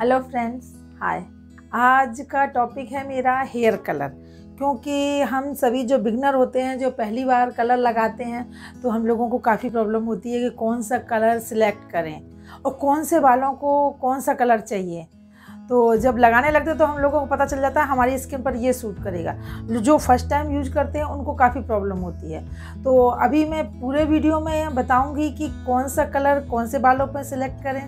hello friends hi आज का topic है मेरा हेयर कलर क्योंकि हम सभी जो बिगनर होते हैं जो पहली बार कलर लगाते हैं तो हम लोगों को काफ़ी प्रॉब्लम होती है कि कौन सा कलर सिलेक्ट करें और कौन से बालों को कौन सा कलर चाहिए तो जब लगाने लगते तो हम लोगों को पता चल जाता है हमारी स्किन पर ये सूट करेगा जो फर्स्ट टाइम यूज करते हैं उनको काफ़ी प्रॉब्लम होती है तो अभी मैं पूरे वीडियो में बताऊंगी कि कौन सा कलर कौन से बालों पर सिलेक्ट करें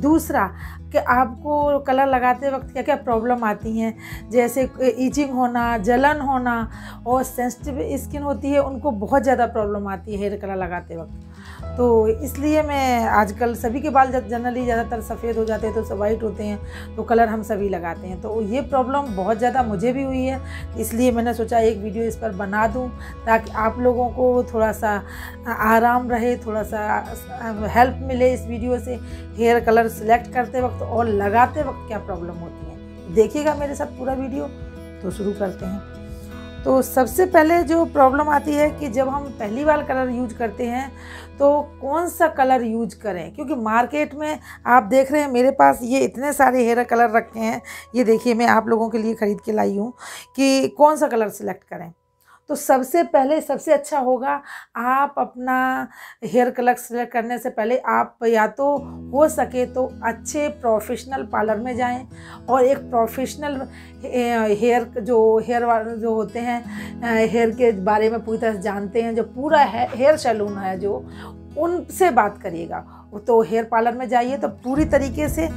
दूसरा कि आपको कलर लगाते वक्त क्या क्या प्रॉब्लम आती हैं जैसे ईचिंग होना जलन होना और सेंसिटिव स्किन होती है उनको बहुत ज़्यादा प्रॉब्लम आती है हेयर कलर लगाते वक्त तो इसलिए मैं आजकल सभी के बाल जनरली ज़्यादातर सफ़ेद हो जाते हैं तो सब वाइट होते हैं तो कलर हम सभी लगाते हैं तो ये प्रॉब्लम बहुत ज़्यादा मुझे भी हुई है इसलिए मैंने सोचा एक वीडियो इस पर बना दूँ ताकि आप लोगों को थोड़ा सा आराम रहे थोड़ा सा हेल्प मिले इस वीडियो से हेयर कलर सिलेक्ट करते वक्त और लगाते वक्त क्या प्रॉब्लम होती है देखिएगा मेरे साथ पूरा वीडियो तो शुरू करते हैं तो सबसे पहले जो प्रॉब्लम आती है कि जब हम पहली बार कलर यूज करते हैं तो कौन सा कलर यूज करें क्योंकि मार्केट में आप देख रहे हैं मेरे पास ये इतने सारे हेयर कलर रखे हैं ये देखिए मैं आप लोगों के लिए ख़रीद के लाई हूँ कि कौन सा कलर सिलेक्ट करें तो सबसे पहले सबसे अच्छा होगा आप अपना हेयर कलर सेलेक्ट करने से पहले आप या तो हो सके तो अच्छे प्रोफेशनल पार्लर में जाएं और एक प्रोफेशनल हेयर जो हेयर जो होते हैं हेयर के बारे में पूरी तरह जानते हैं जो पूरा है हेयर सैलून है जो उनसे बात करिएगा तो हेयर पार्लर में जाइए तो पूरी तरीके से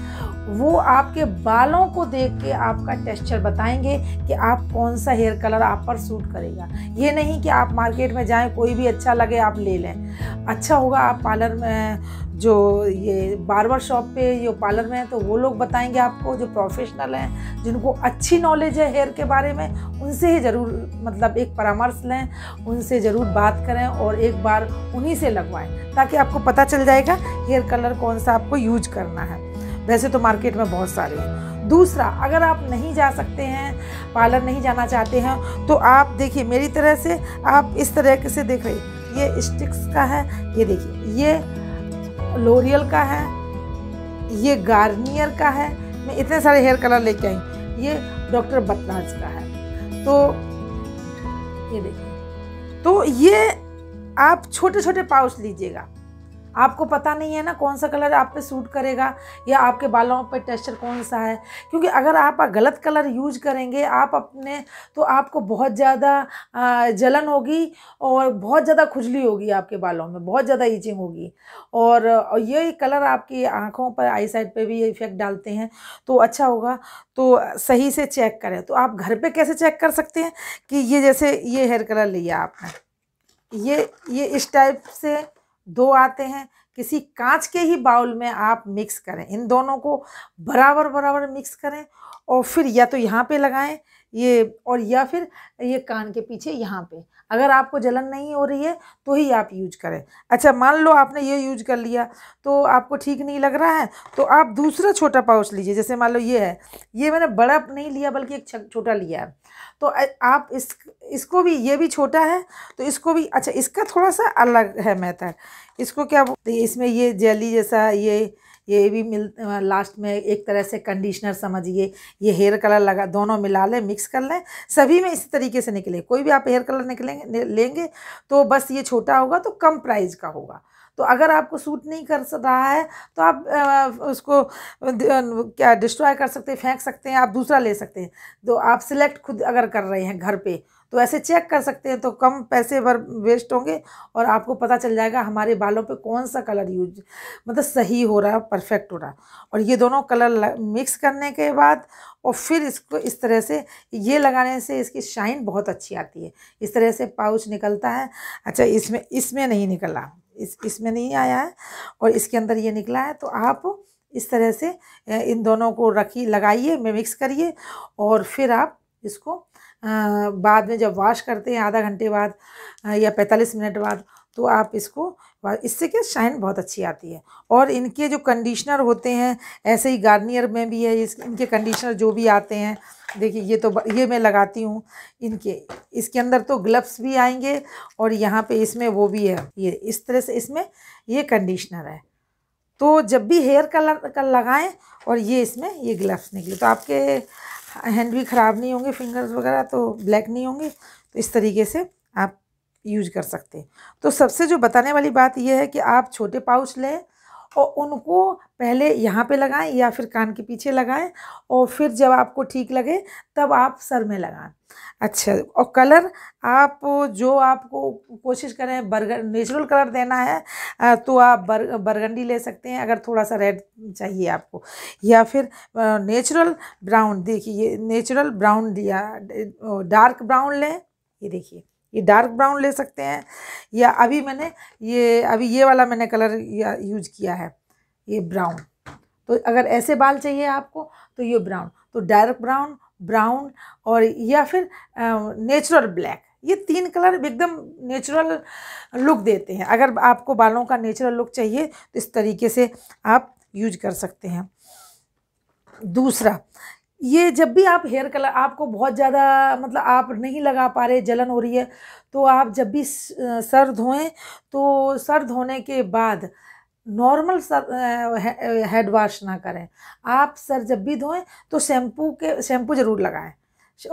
वो आपके बालों को देख के आपका टेक्सचर बताएंगे कि आप कौन सा हेयर कलर आप पर सूट करेगा ये नहीं कि आप मार्केट में जाएं कोई भी अच्छा लगे आप ले लें अच्छा होगा आप पार्लर में जो ये बारबर शॉप पे या पार्लर में हैं तो वो लोग बताएंगे आपको जो प्रोफेशनल हैं जिनको अच्छी नॉलेज है हेयर के बारे में उनसे ही ज़रूर मतलब एक परामर्श लें उनसे ज़रूर बात करें और एक बार उन्हीं से लगवाएं ताकि आपको पता चल जाएगा हेयर कलर कौन सा आपको यूज करना है वैसे तो मार्केट में बहुत सारे हैं दूसरा अगर आप नहीं जा सकते हैं पार्लर नहीं जाना चाहते हैं तो आप देखिए मेरी तरह से आप इस तरह से देख रहे ये स्टिक्स का है ये देखिए ये लोरियल का है ये गार्नियर का है मैं इतने सारे हेयर कलर लेके आई ये डॉक्टर बतनाज का है तो ये देखिए तो ये आप छोटे छोटे पाउच लीजिएगा आपको पता नहीं है ना कौन सा कलर आप पे सूट करेगा या आपके बालों पे टेक्सचर कौन सा है क्योंकि अगर आप गलत कलर यूज करेंगे आप अपने तो आपको बहुत ज़्यादा जलन होगी और बहुत ज़्यादा खुजली होगी आपके बालों में बहुत ज़्यादा ईचिंग होगी और ये कलर आपकी आँखों पर आई साइड पर भी इफ़ेक्ट डालते हैं तो अच्छा होगा तो सही से चेक करें तो आप घर पर कैसे चेक कर सकते हैं कि ये जैसे ये हेयर कलर लिया आपने ये ये इस टाइप से दो आते हैं किसी कांच के ही बाउल में आप मिक्स करें इन दोनों को बराबर बराबर मिक्स करें और फिर या तो यहाँ पे लगाएं ये और या फिर ये कान के पीछे यहाँ पे अगर आपको जलन नहीं हो रही है तो ही आप यूज करें अच्छा मान लो आपने ये यूज कर लिया तो आपको ठीक नहीं लग रहा है तो आप दूसरा छोटा पाउच लीजिए जैसे मान लो ये है ये मैंने बड़ा नहीं लिया बल्कि एक छोटा लिया है तो आप इस इसको भी ये भी छोटा है तो इसको भी अच्छा इसका थोड़ा सा अलग है मेथड इसको क्या तो इसमें ये जेली जैसा ये ये भी मिल लास्ट में एक तरह से कंडीशनर समझिए ये हेयर कलर लगा दोनों मिला लें मिक्स कर लें सभी में इसी तरीके से निकले कोई भी आप हेयर कलर निकलेंगे लेंगे तो बस ये छोटा होगा तो कम प्राइस का होगा तो अगर आपको सूट नहीं कर रहा है तो आप उसको क्या डिस्ट्रॉय कर सकते हैं फेंक सकते हैं आप दूसरा ले सकते हैं तो आप सिलेक्ट खुद अगर कर रहे हैं घर पे तो ऐसे चेक कर सकते हैं तो कम पैसे पर वेस्ट होंगे और आपको पता चल जाएगा हमारे बालों पे कौन सा कलर यूज मतलब सही हो रहा है परफेक्ट हो रहा है और ये दोनों कलर मिक्स करने के बाद और फिर इसको इस तरह से ये लगाने से इसकी शाइन बहुत अच्छी आती है इस तरह से पाउच निकलता है अच्छा इसमें इसमें नहीं निकला इस इसमें नहीं आया है और इसके अंदर ये निकला है तो आप इस तरह से इन दोनों को रखिए लगाइए मिक्स करिए और फिर आप इसको बाद में जब वॉश करते हैं आधा घंटे बाद या पैंतालीस मिनट बाद तो आप इसको इससे क्या शाइन बहुत अच्छी आती है और इनके जो कंडीशनर होते हैं ऐसे ही गार्नियर में भी है इनके कंडीशनर जो भी आते हैं देखिए ये तो ये मैं लगाती हूँ इनके इसके अंदर तो ग्लव्स भी आएंगे और यहाँ पे इसमें वो भी है ये इस तरह से इसमें ये कंडीशनर है तो जब भी हेयर कलर का लगाएं और ये इसमें ये ग्लव्स निकले तो आपके हैंड भी ख़राब नहीं होंगे फिंगर्स वगैरह तो ब्लैक नहीं होंगे तो इस तरीके से आप यूज कर सकते हैं तो सबसे जो बताने वाली बात यह है कि आप छोटे पाउच लें और उनको पहले यहाँ पे लगाएं या फिर कान के पीछे लगाएं और फिर जब आपको ठीक लगे तब आप सर में लगाएं अच्छा और कलर आप जो आपको कोशिश करें बर्गर नेचुरल कलर देना है तो आप बर बरगंडी ले सकते हैं अगर थोड़ा सा रेड चाहिए आपको या फिर नेचुरल ब्राउन देखिए नेचुरल ब्राउन दिया डार्क ब्राउन लें ये देखिए ये डार्क ब्राउन ले सकते हैं या अभी मैंने ये अभी ये वाला मैंने कलर यूज किया है ये ब्राउन तो अगर ऐसे बाल चाहिए आपको तो ये ब्राउन तो डार्क ब्राउन ब्राउन और या फिर नेचुरल ब्लैक ये तीन कलर एकदम नेचुरल लुक देते हैं अगर आपको बालों का नेचुरल लुक चाहिए तो इस तरीके से आप यूज कर सकते हैं दूसरा ये जब भी आप हेयर कलर आपको बहुत ज़्यादा मतलब आप नहीं लगा पा रहे जलन हो रही है तो आप जब भी सर धोएं तो सर धोने के बाद नॉर्मल सर हेड वॉश ना करें आप सर जब भी धोएं तो शैम्पू के शैम्पू ज़रूर लगाएं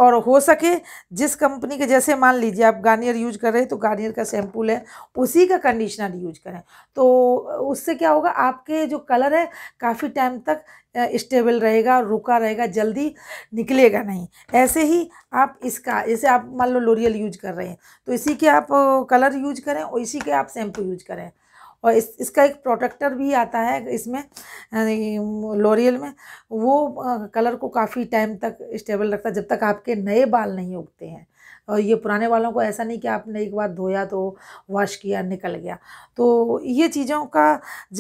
और हो सके जिस कंपनी के जैसे मान लीजिए आप गार्नियर यूज कर रहे हैं तो गार्नियर का शैम्पू है उसी का कंडीशनर यूज करें तो उससे क्या होगा आपके जो कलर है काफ़ी टाइम तक स्टेबल रहेगा रुका रहेगा जल्दी निकलेगा नहीं ऐसे ही आप इसका जैसे आप मान लो लोरियल यूज कर रहे हैं तो इसी के आप कलर यूज करें और इसी के आप शैम्पू यूज करें और इस इसका एक प्रोटेक्टर भी आता है इसमें लोरियल में वो कलर को काफ़ी टाइम तक स्टेबल रखता है जब तक आपके नए बाल नहीं उगते हैं और ये पुराने वालों को ऐसा नहीं कि आपने एक बार धोया तो वॉश किया निकल गया तो ये चीज़ों का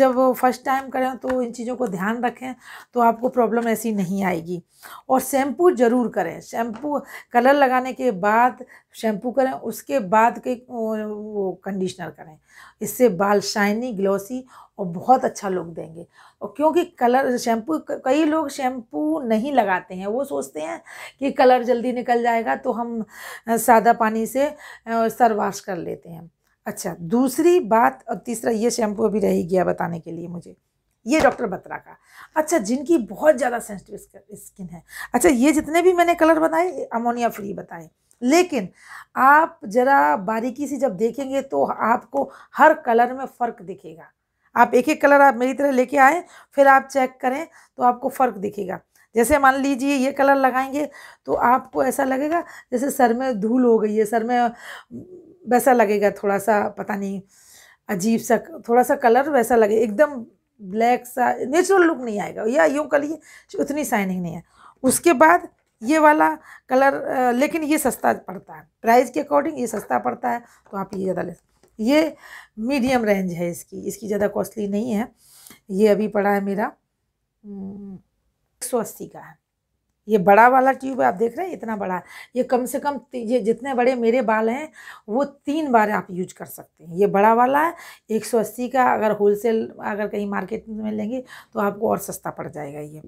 जब फर्स्ट टाइम करें तो इन चीज़ों को ध्यान रखें तो आपको प्रॉब्लम ऐसी नहीं आएगी और शैम्पू ज़रूर करें शैम्पू कलर लगाने के बाद शैम्पू करें उसके बाद के वो कंडीशनर करें इससे बाल शाइनी ग्लॉसी और बहुत अच्छा लुक देंगे और क्योंकि कलर शैम्पू कई लोग शैम्पू नहीं लगाते हैं वो सोचते हैं कि कलर जल्दी निकल जाएगा तो हम सादा पानी से सर वाश कर लेते हैं अच्छा दूसरी बात और तीसरा ये शैम्पू अभी रह गया बताने के लिए मुझे ये डॉक्टर बत्रा का अच्छा जिनकी बहुत ज़्यादा सेंसिटिव स्किन है अच्छा ये जितने भी मैंने कलर बताए अमोनिया फ्री बताए लेकिन आप ज़रा बारीकी से जब देखेंगे तो आपको हर कलर में फ़र्क दिखेगा आप एक एक कलर आप मेरी तरह लेके आए फिर आप चेक करें तो आपको फ़र्क दिखेगा जैसे मान लीजिए ये कलर लगाएंगे तो आपको ऐसा लगेगा जैसे सर में धूल हो गई है सर में वैसा लगेगा थोड़ा सा पता नहीं अजीब सा थोड़ा सा कलर वैसा लगे एकदम ब्लैक सा नेचुरल लुक नहीं आएगा या यूँ कर लिए उतनी शाइनिंग नहीं है उसके बाद ये वाला कलर लेकिन ये सस्ता पड़ता है प्राइस के अकॉर्डिंग ये सस्ता पड़ता है तो आप ये ज़्यादा ले ये मीडियम रेंज है इसकी इसकी ज़्यादा कॉस्टली नहीं है ये अभी पड़ा है मेरा एक सौ अस्सी का है ये बड़ा वाला ट्यूब है आप देख रहे हैं इतना बड़ा ये कम से कम ये जितने बड़े मेरे बाल हैं वो तीन बार आप यूज कर सकते हैं ये बड़ा वाला है एक सौ अस्सी का अगर होलसेल अगर कहीं मार्केट में लेंगे तो आपको और सस्ता पड़ जाएगा ये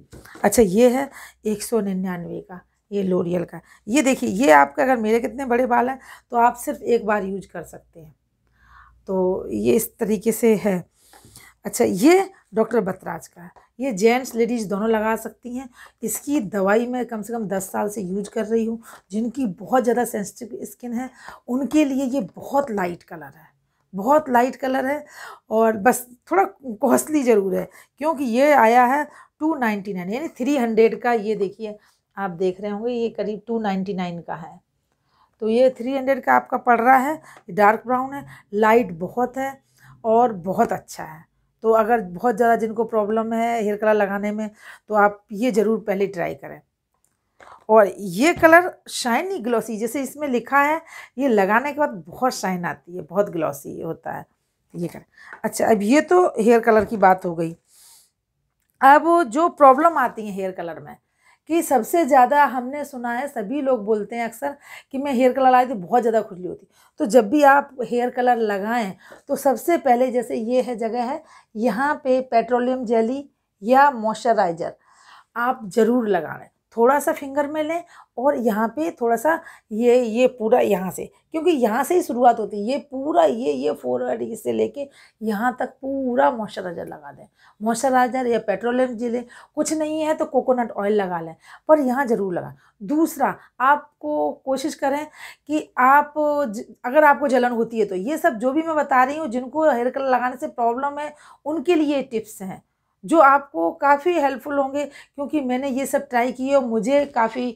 अच्छा ये है एक सौ निन्यानवे का ये लोरियल का ये देखिए ये आपका अगर मेरे कितने बड़े बाल हैं तो आप सिर्फ एक बार यूज कर सकते हैं तो ये इस तरीके से है अच्छा ये डॉक्टर बतराज का है ये जेंट्स लेडीज़ दोनों लगा सकती हैं इसकी दवाई मैं कम से कम दस साल से यूज कर रही हूँ जिनकी बहुत ज़्यादा सेंसिटिव स्किन है उनके लिए ये बहुत लाइट कलर है बहुत लाइट कलर है और बस थोड़ा कॉस्टली ज़रूर है क्योंकि ये आया है टू नाइन्टी नाइन यानी थ्री हंड्रेड का ये देखिए आप देख रहे होंगे ये करीब टू नाइन्टी नाइन का है तो ये थ्री हंड्रेड का आपका पड़ रहा है डार्क ब्राउन है लाइट बहुत है और बहुत अच्छा है तो अगर बहुत ज़्यादा जिनको प्रॉब्लम है हेयर कलर लगाने में तो आप ये ज़रूर पहले ट्राई करें और ये कलर शाइनी ग्लॉसी जैसे इसमें लिखा है ये लगाने के बाद बहुत शाइन आती है बहुत ग्लॉसी होता है ये कलर अच्छा अब ये तो हेयर कलर की बात हो गई अब जो प्रॉब्लम आती है हेयर कलर में कि सबसे ज़्यादा हमने सुना है सभी लोग बोलते हैं अक्सर कि मैं हेयर कलर लगाती बहुत ज़्यादा खुजली होती तो जब भी आप हेयर कलर लगाएं तो सबसे पहले जैसे ये है जगह है यहाँ पे पेट्रोलियम जेली या मॉइस्चराइज़र आप ज़रूर लगाएं थोड़ा सा फिंगर में लें और यहाँ पे थोड़ा सा ये ये पूरा यहाँ से क्योंकि यहाँ से ही शुरुआत होती है ये पूरा ये ये फोरहेड इससे लेके यहाँ तक पूरा मॉइस्चराइज़र लगा दें मॉइस्चराइज़र या पेट्रोलियम लें कुछ नहीं है तो कोकोनट ऑयल लगा लें पर यहाँ ज़रूर लगा दूसरा आपको कोशिश करें कि आप अगर आपको जलन होती है तो ये सब जो भी मैं बता रही हूँ जिनको हेयर कलर लगाने से प्रॉब्लम है उनके लिए टिप्स हैं जो आपको काफ़ी हेल्पफुल होंगे क्योंकि मैंने ये सब ट्राई किए और मुझे काफ़ी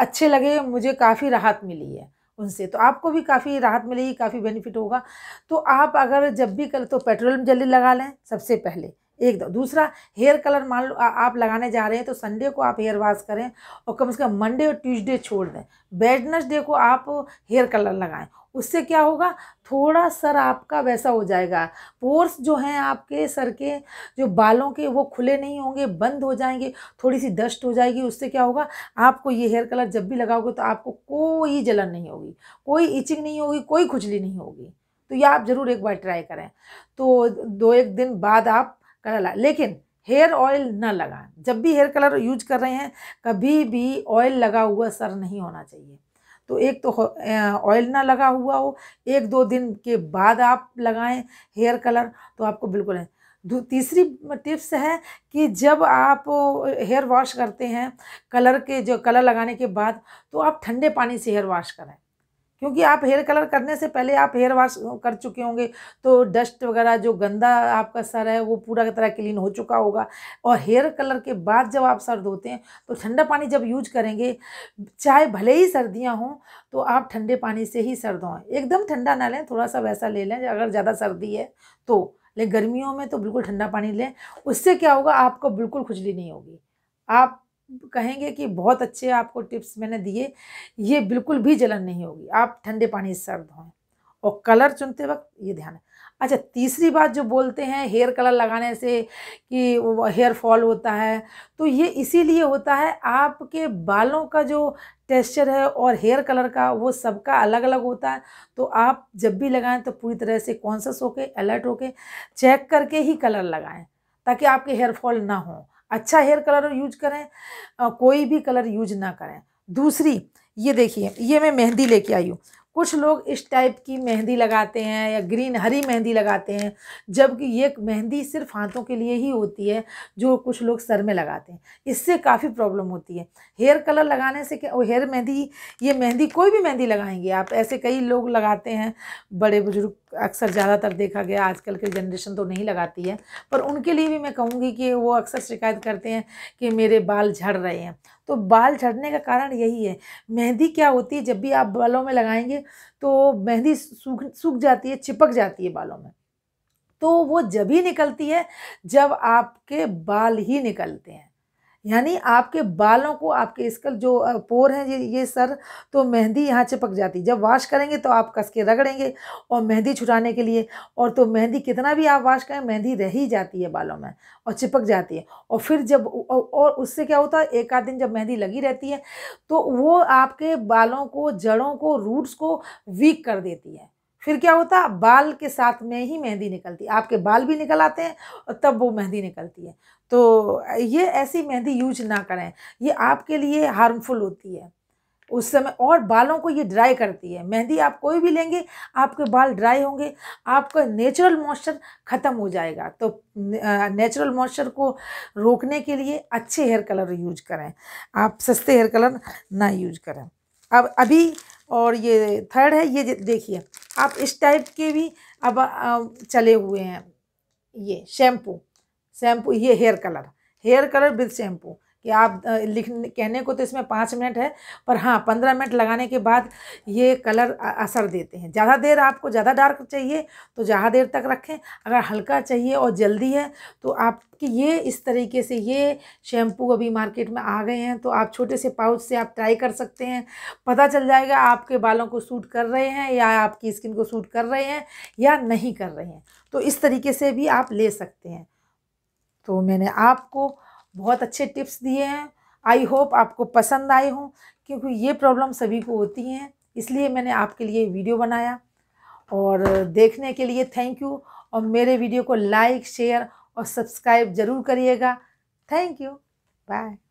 अच्छे लगे मुझे काफ़ी राहत मिली है उनसे तो आपको भी काफ़ी राहत मिलेगी काफ़ी बेनिफिट होगा तो आप अगर जब भी कल तो पेट्रोल जल्दी लगा लें सबसे पहले एक दो दूसरा हेयर कलर मान लो आप लगाने जा रहे हैं तो संडे को आप हेयर वॉश करें और कम से कम मंडे और ट्यूसडे छोड़ दें बेडनेसडे को आप हेयर कलर लगाएं उससे क्या होगा थोड़ा सर आपका वैसा हो जाएगा पोर्स जो हैं आपके सर के जो बालों के वो खुले नहीं होंगे बंद हो जाएंगे थोड़ी सी डस्ट हो जाएगी उससे क्या होगा आपको ये हेयर कलर जब भी लगाओगे तो आपको कोई जलन नहीं होगी कोई इचिंग नहीं होगी कोई खुजली नहीं होगी तो ये आप ज़रूर एक बार ट्राई करें तो दो एक दिन बाद आप कलर लेकिन हेयर ऑयल ना लगाएं जब भी हेयर कलर यूज कर रहे हैं कभी भी ऑयल लगा हुआ सर नहीं होना चाहिए तो एक तो ऑयल ना लगा हुआ हो एक दो दिन के बाद आप लगाएं हेयर कलर तो आपको बिल्कुल नहीं तीसरी टिप्स है कि जब आप हेयर वॉश करते हैं कलर के जो कलर लगाने के बाद तो आप ठंडे पानी से हेयर वॉश करें क्योंकि आप हेयर कलर करने से पहले आप हेयर वॉश कर चुके होंगे तो डस्ट वगैरह जो गंदा आपका सर है वो पूरा तरह क्लीन हो चुका होगा और हेयर कलर के बाद जब आप सर धोते हैं तो ठंडा पानी जब यूज करेंगे चाहे भले ही सर्दियाँ हों तो आप ठंडे पानी से ही सर धोएं एकदम ठंडा ना लें थोड़ा सा वैसा ले लें अगर ज़्यादा सर्दी है तो लेकिन गर्मियों में तो बिल्कुल ठंडा पानी लें उससे क्या होगा आपको बिल्कुल खुजली नहीं होगी आप कहेंगे कि बहुत अच्छे आपको टिप्स मैंने दिए ये बिल्कुल भी जलन नहीं होगी आप ठंडे पानी से सर्द हों और कलर चुनते वक्त ये ध्यान अच्छा तीसरी बात जो बोलते हैं हेयर कलर लगाने से कि हेयर फॉल होता है तो ये इसीलिए होता है आपके बालों का जो टेक्स्चर है और हेयर कलर का वो सबका अलग अलग होता है तो आप जब भी लगाएं तो पूरी तरह से कॉन्सस होके अलर्ट होके चेक करके ही कलर लगाएं ताकि आपके हेयर फॉल ना हों अच्छा हेयर कलर यूज करें आ, कोई भी कलर यूज ना करें दूसरी ये देखिए ये मैं मेहंदी लेके आई हूँ कुछ लोग इस टाइप की मेहंदी लगाते हैं या ग्रीन हरी मेहंदी लगाते हैं जबकि ये मेहंदी सिर्फ हाथों के लिए ही होती है जो कुछ लोग सर में लगाते हैं इससे काफ़ी प्रॉब्लम होती है हेयर कलर लगाने से क्या हेयर मेहंदी ये मेहंदी कोई भी मेहंदी लगाएंगे आप ऐसे कई लोग लगाते हैं बड़े बुजुर्ग अक्सर ज़्यादातर देखा गया आजकल की जनरेशन तो नहीं लगाती है पर उनके लिए भी मैं कहूँगी कि वो अक्सर शिकायत करते हैं कि मेरे बाल झड़ रहे हैं तो बाल झड़ने का कारण यही है मेहंदी क्या होती है जब भी आप बालों में लगाएंगे तो मेहंदी सूख सूख जाती है चिपक जाती है बालों में तो वो जब ही निकलती है जब आपके बाल ही निकलते हैं यानी आपके बालों को आपके स्कल जो पोर हैं ये ये सर तो मेहंदी यहाँ चिपक जाती जब वाश करेंगे तो आप कस के रगड़ेंगे और मेहंदी छुटाने के लिए और तो मेहंदी कितना भी आप वाश करें मेहंदी रह ही जाती है बालों में और चिपक जाती है और फिर जब और उससे क्या होता है एक आध दिन जब मेहंदी लगी रहती है तो वो आपके बालों को जड़ों को रूट्स को वीक कर देती है फिर क्या होता बाल के साथ में ही मेहंदी निकलती आपके बाल भी निकल आते हैं और तब वो मेहंदी निकलती है तो ये ऐसी मेहंदी यूज ना करें ये आपके लिए हार्मफुल होती है उस समय और बालों को ये ड्राई करती है मेहंदी आप कोई भी लेंगे आपके बाल ड्राई होंगे आपका नेचुरल मॉइस्चर ख़त्म हो जाएगा तो नेचुरल मॉइस्चर को रोकने के लिए अच्छे हेयर कलर यूज करें आप सस्ते हेयर कलर ना यूज करें अब अभी और ये थर्ड है ये देखिए आप इस टाइप के भी अब चले हुए हैं ये शैम्पू शैम्पू ये hair colour hair colour with shampoo कि आप लिख कहने को तो इसमें पाँच मिनट है पर हाँ पंद्रह मिनट लगाने के बाद ये कलर असर देते हैं ज़्यादा देर आपको ज़्यादा डार्क चाहिए तो ज़्यादा देर तक रखें अगर हल्का चाहिए और जल्दी है तो आप कि ये इस तरीके से ये शैम्पू अभी मार्केट में आ गए हैं तो आप छोटे से पाउच से आप ट्राई कर सकते हैं पता चल जाएगा आपके बालों को सूट कर रहे हैं या आपकी स्किन को सूट कर रहे हैं या नहीं कर रहे हैं तो इस तरीके से भी आप ले सकते हैं तो मैंने आपको बहुत अच्छे टिप्स दिए हैं आई होप आपको पसंद आए हों क्योंकि ये प्रॉब्लम सभी को होती हैं इसलिए मैंने आपके लिए वीडियो बनाया और देखने के लिए थैंक यू और मेरे वीडियो को लाइक शेयर और सब्सक्राइब ज़रूर करिएगा थैंक यू बाय